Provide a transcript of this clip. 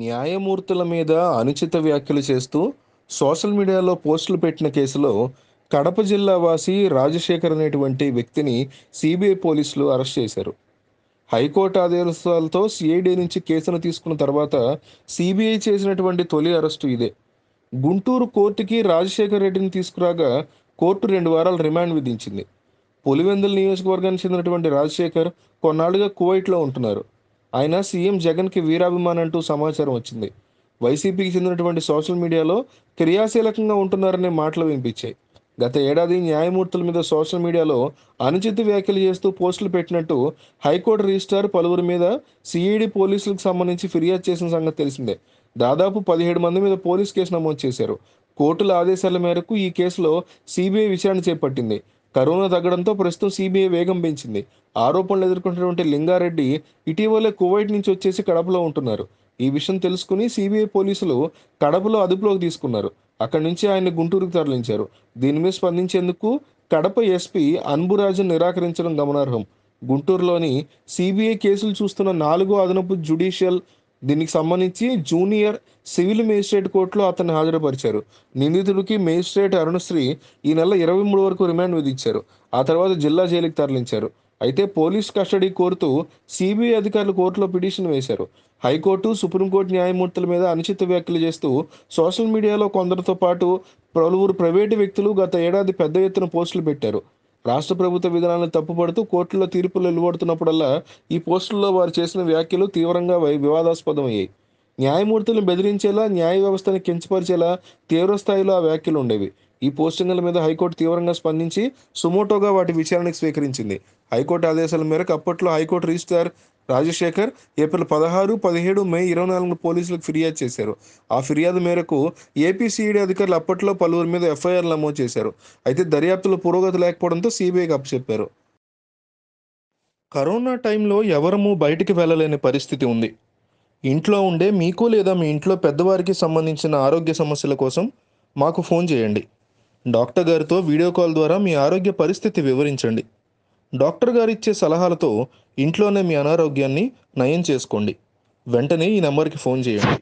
న్యాయమూర్తుల మీద అనుచిత వ్యాఖ్యలు చేస్తూ సోషల్ మీడియాలో పోస్టులు పెట్టిన కేసులో కడప జిల్లా వాసి రాజశేఖర్ అనేటువంటి వ్యక్తిని సిబిఐ పోలీసులు అరెస్ట్ చేశారు హైకోర్టు ఆదేశాలతో సిఐడి నుంచి కేసును తీసుకున్న తర్వాత సిబిఐ చేసినటువంటి తొలి అరెస్టు ఇదే గుంటూరు కోర్టుకి రాజశేఖర్ రెడ్డిని తీసుకురాగా కోర్టు రెండు వారాలు రిమాండ్ విధించింది పులివెందుల నియోజకవర్గానికి చెందినటువంటి రాజశేఖర్ కొన్నాళ్లుగా కువైట్లో ఉంటున్నారు ఆయన సీఎం జగన్కి వీరాభిమాన్ అంటూ సమాచారం వచ్చింది వైసీపీకి చెందినటువంటి సోషల్ మీడియాలో క్రియాశీలకంగా ఉంటున్నారనే మాటలు వినిపించాయి గత ఏడాది న్యాయమూర్తుల మీద సోషల్ మీడియాలో అనుచిత వ్యాఖ్యలు చేస్తూ పోస్టులు పెట్టినట్టు హైకోర్టు రిజిస్టార్ పలువురి మీద సిఈడి పోలీసులకు సంబంధించి ఫిర్యాదు చేసిన సంగతి తెలిసిందే దాదాపు పదిహేడు మంది మీద పోలీస్ కేసు నమోదు చేశారు కోర్టుల ఆదేశాల మేరకు ఈ కేసులో సిబిఐ విచారణ చేపట్టింది కరోనా తగ్గడంతో ప్రస్తుతం సిబిఐ వేగం పెంచింది ఆరోపణలు ఎదుర్కొంటున్నటువంటి లింగారెడ్డి ఇటీవలే కువైట్ నుంచి వచ్చేసి కడపలో ఉంటున్నారు ఈ విషయం తెలుసుకుని సిబిఐ పోలీసులు కడపలో అదుపులోకి తీసుకున్నారు అక్కడి నుంచి ఆయన గుంటూరుకు తరలించారు దీని మీద స్పందించేందుకు కడప ఎస్పీ అన్బురాజన్ నిరాకరించడం గమనార్హం గుంటూరులోని సిబిఐ కేసులు చూస్తున్న నాలుగో అదనపు జ్యుడిషియల్ దీనికి సంబంధించి జూనియర్ సివిల్ మేజిస్ట్రేట్ కోర్టులో అతన్ని హాజరుపరిచారు నిందితుడికి మేజిస్ట్రేట్ అరుణశ్రీ ఈ నెల ఇరవై మూడు వరకు రిమాండ్ విధించారు ఆ తర్వాత జిల్లా జైలుకి తరలించారు అయితే పోలీస్ కస్టడీ కోరుతూ సిబిఐ అధికారులు కోర్టులో పిటిషన్ వేశారు హైకోర్టు సుప్రీంకోర్టు న్యాయమూర్తుల మీద అనుచిత వ్యాఖ్యలు చేస్తూ సోషల్ మీడియాలో కొందరితో పాటు పలువురు ప్రైవేటు వ్యక్తులు గత ఏడాది పెద్ద ఎత్తున పోస్టులు పెట్టారు రాష్ట్ర ప్రభుత్వ విధానాలను తప్పుపడుతూ కోర్టులో తీర్పులు వెలువడుతున్నప్పుడల్లా ఈ పోస్టుల్లో వారు చేసిన వ్యాఖ్యలు తీవ్రంగా వివాదాస్పదమయ్యాయి న్యాయమూర్తులను బెదిరించేలా న్యాయ వ్యవస్థను కించపరిచేలా తీవ్రస్థాయిలో ఆ వ్యాఖ్యలు ఉండేవి ఈ పోస్టింగ్ల మీద హైకోర్టు తీవ్రంగా స్పందించి సుమోటోగా వాటి విచారణకు స్వీకరించింది హైకోర్టు ఆదేశాల మేరకు అప్పట్లో హైకోర్టు రిజిస్ట్రార్ రాజశేఖర్ ఏప్రిల్ పదహారు పదిహేడు మే ఇరవై నాలుగు పోలీసులకు ఫిర్యాదు చేశారు ఆ ఫిర్యాదు మేరకు ఏపీసీఈడీ అధికారులు అప్పట్లో పలువురి మీద ఎఫ్ఐఆర్ నమోదు చేశారు అయితే దర్యాప్తులో పురోగతి లేకపోవడంతో సిబిఐకి అప్పచెప్పారు కరోనా టైంలో ఎవరము బయటికి వెళ్ళలేని పరిస్థితి ఉంది ఇంట్లో ఉండే మీకు లేదా మీ ఇంట్లో పెద్దవారికి సంబంధించిన ఆరోగ్య సమస్యల కోసం మాకు ఫోన్ చేయండి డాక్టర్ గారితో వీడియో కాల్ ద్వారా మీ ఆరోగ్య పరిస్థితి వివరించండి డాక్టర్ గారు ఇచ్చే సలహాలతో ఇంట్లోనే మీ అనారోగ్యాన్ని నయం చేసుకోండి వెంటనే ఈ నెంబర్కి ఫోన్ చేయండి